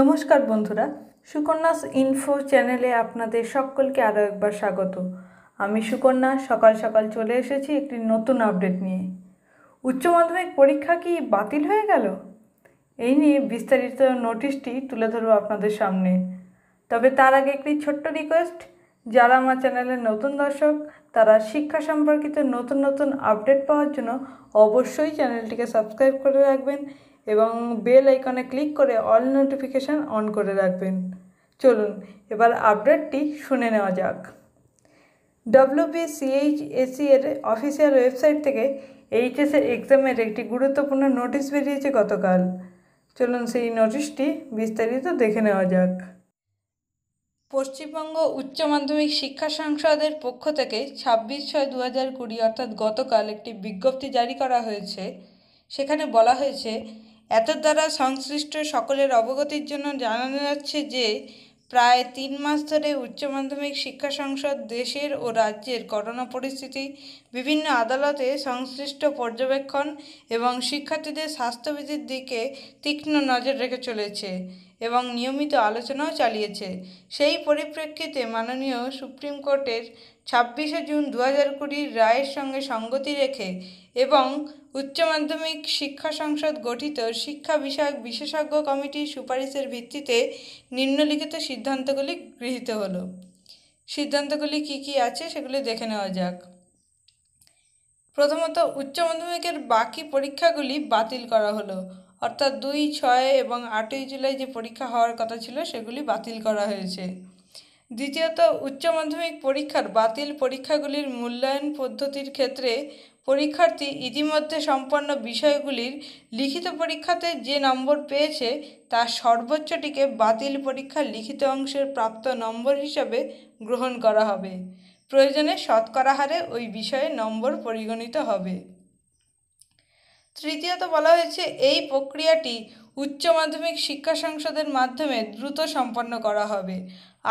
নমস্কার বন্ধুরা সুকন্যাস ইনফো চ্যানেলে আপনাদের সকলকে আরও একবার স্বাগত আমি সুকন্যা সকাল সকাল চলে এসেছি একটি নতুন আপডেট নিয়ে উচ্চ মাধ্যমিক পরীক্ষা কি বাতিল হয়ে গেল এই নিয়ে বিস্তারিত নোটিশটি তুলে ধরব আপনাদের সামনে তবে তার আগে একটি ছোট্ট রিকোয়েস্ট যারা আমার চ্যানেলের নতুন দর্শক তারা শিক্ষা সম্পর্কিত নতুন নতুন আপডেট পাওয়ার জন্য অবশ্যই চ্যানেলটিকে সাবস্ক্রাইব করে রাখবেন এবং বেল আইকনে ক্লিক করে অল নোটিফিকেশান অন করে রাখবেন চলুন এবার আপডেটটি শুনে নেওয়া যাক ডাব্লিউবিসিএইচএসি e এর অফিসিয়াল ওয়েবসাইট থেকে এইচএসের এক্সামের একটি গুরুত্বপূর্ণ নোটিশ বেরিয়েছে গতকাল চলুন সেই নোটিশটি বিস্তারিত দেখে নেওয়া যাক পশ্চিমবঙ্গ উচ্চ মাধ্যমিক শিক্ষা সংসদের পক্ষ থেকে ছাব্বিশ ছয় দু হাজার কুড়ি অর্থাৎ গতকাল একটি বিজ্ঞপ্তি জারি করা হয়েছে সেখানে বলা হয়েছে এত দ্বারা সংশ্লিষ্ট সকলের অবগতির জন্য জানানো যাচ্ছে যে প্রায় তিন মাস ধরে উচ্চ মাধ্যমিক শিক্ষা সংসদ দেশের ও রাজ্যের করোনা পরিস্থিতি বিভিন্ন আদালতে সংশ্লিষ্ট পর্যবেক্ষণ এবং শিক্ষার্থীদের স্বাস্থ্যবিধির দিকে তীক্ষ্ণ নজর রেখে চলেছে এবং নিয়মিত আলোচনাও চালিয়েছে সেই পরিপ্রেক্ষিতে মাননীয় সুপ্রিম কোর্টের ছাব্বিশে জুন দু হাজার কুড়ির রায়ের সঙ্গে সঙ্গতি রেখে এবং উচ্চ মাধ্যমিক শিক্ষা সংসদ গঠিত শিক্ষা বিষয়ক বিশেষজ্ঞ কমিটির সুপারিশের ভিত্তিতে নিম্নলিখিত সিদ্ধান্তগুলি গৃহীত হলো সিদ্ধান্তগুলি কি কি আছে সেগুলি দেখে নেওয়া যাক প্রথমত উচ্চ মাধ্যমিকের বাকি পরীক্ষাগুলি বাতিল করা হলো অর্থাৎ দুই ছয় এবং আটই জুলাই যে পরীক্ষা হওয়ার কথা ছিল সেগুলি বাতিল করা হয়েছে দ্বিতীয়ত উচ্চ মাধ্যমিক পরীক্ষার বাতিল পরীক্ষাগুলির মূল্যায়ন পদ্ধতির ক্ষেত্রে পরীক্ষার্থী ইতিমধ্যে সম্পন্ন বিষয়গুলির লিখিত পরীক্ষাতে যে নম্বর পেয়েছে তা সর্বোচ্চটিকে বাতিল পরীক্ষার লিখিত অংশের প্রাপ্ত নম্বর হিসাবে গ্রহণ করা হবে প্রয়োজনে শতকরা হারে ওই বিষয়ে নম্বর পরিগণিত হবে তৃতীয়ত বলা হয়েছে এই প্রক্রিয়াটি উচ্চ মাধ্যমিক শিক্ষা সংসদের মাধ্যমে দ্রুত সম্পন্ন করা হবে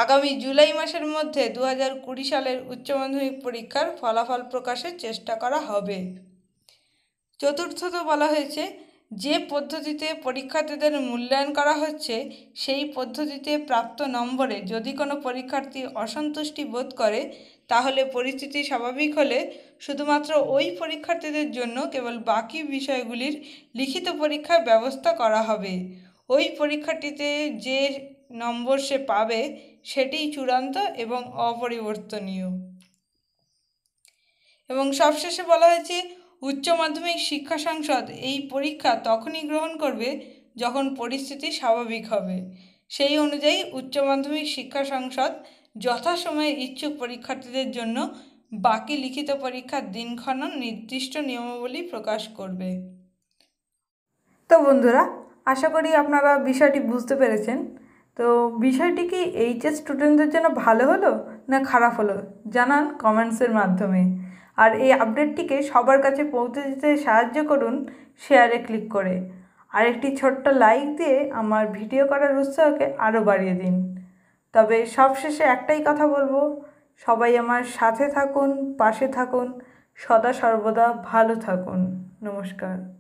আগামী জুলাই মাসের মধ্যে দু কুড়ি সালের উচ্চ মাধ্যমিক পরীক্ষার ফলাফল প্রকাশের চেষ্টা করা হবে চতুর্থত বলা হয়েছে যে পদ্ধতিতে পরীক্ষার্থীদের মূল্যায়ন করা হচ্ছে সেই পদ্ধতিতে প্রাপ্ত নম্বরে যদি কোনো পরীক্ষার্থী অসন্তুষ্টি বোধ করে তাহলে পরিস্থিতি স্বাভাবিক হলে শুধুমাত্র ওই পরীক্ষার্থীদের জন্য কেবল বাকি বিষয়গুলির লিখিত পরীক্ষার ব্যবস্থা করা হবে ওই পরীক্ষাটিতে যে নম্বর সে পাবে সেটি চূড়ান্ত এবং অপরিবর্তনীয় এবং সবশেষে বলা হয়েছে উচ্চ মাধ্যমিক শিক্ষা সংসদ এই পরীক্ষা তখনই গ্রহণ করবে যখন পরিস্থিতি স্বাভাবিক হবে সেই অনুযায়ী উচ্চ মাধ্যমিক শিক্ষা সংসদ যথাসময়ে ইচ্ছুক পরীক্ষার্থীদের জন্য বাকি লিখিত পরীক্ষার দিনক্ষণ নির্দিষ্ট নিয়মাবলী প্রকাশ করবে তো বন্ধুরা আশা করি আপনারা বিষয়টি বুঝতে পেরেছেন তো বিষয়টি কি এইচএস স্টুডেন্টদের জন্য ভালো হলো না খারাপ হলো জানান কমেন্টসের মাধ্যমে আর এই আপডেটটিকে সবার কাছে পৌঁছে দিতে সাহায্য করুন শেয়ারে ক্লিক করে আর একটি ছোট্ট লাইক দিয়ে আমার ভিডিও করার উৎসাহকে আরও বাড়িয়ে দিন তবে সবশেষে একটাই কথা বলবো সবাই আমার সাথে থাকুন পাশে থাকুন সদা সর্বদা ভালো থাকুন নমস্কার